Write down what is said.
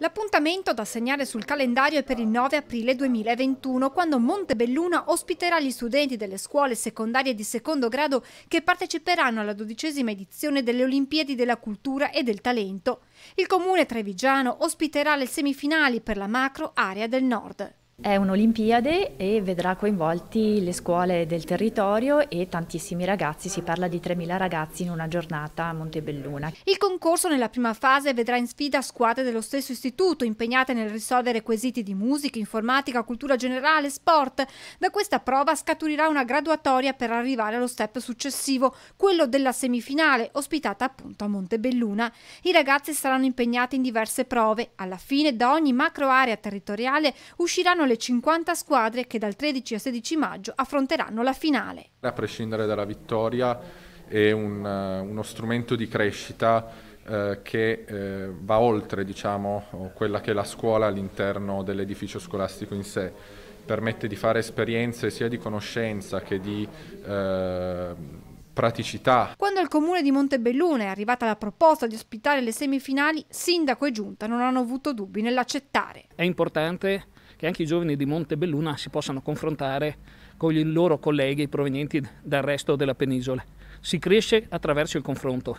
L'appuntamento da segnare sul calendario è per il 9 aprile 2021, quando Montebelluna ospiterà gli studenti delle scuole secondarie di secondo grado che parteciperanno alla dodicesima edizione delle Olimpiadi della Cultura e del Talento. Il comune trevigiano ospiterà le semifinali per la macro area del nord. È un'Olimpiade e vedrà coinvolti le scuole del territorio e tantissimi ragazzi, si parla di 3.000 ragazzi in una giornata a Montebelluna. Il concorso nella prima fase vedrà in sfida squadre dello stesso istituto impegnate nel risolvere quesiti di musica, informatica, cultura generale, sport. Da questa prova scaturirà una graduatoria per arrivare allo step successivo, quello della semifinale, ospitata appunto a Montebelluna. I ragazzi saranno impegnati in diverse prove. Alla fine da ogni macro area territoriale usciranno le 50 squadre che dal 13 al 16 maggio affronteranno la finale. A prescindere dalla vittoria è un, eh, uno strumento di crescita eh, che eh, va oltre diciamo, quella che è la scuola all'interno dell'edificio scolastico in sé. Permette di fare esperienze sia di conoscenza che di... Eh, praticità. Quando al comune di Montebelluna è arrivata la proposta di ospitare le semifinali, sindaco e giunta non hanno avuto dubbi nell'accettare. È importante che anche i giovani di Montebelluna si possano confrontare con i loro colleghi provenienti dal resto della penisola. Si cresce attraverso il confronto.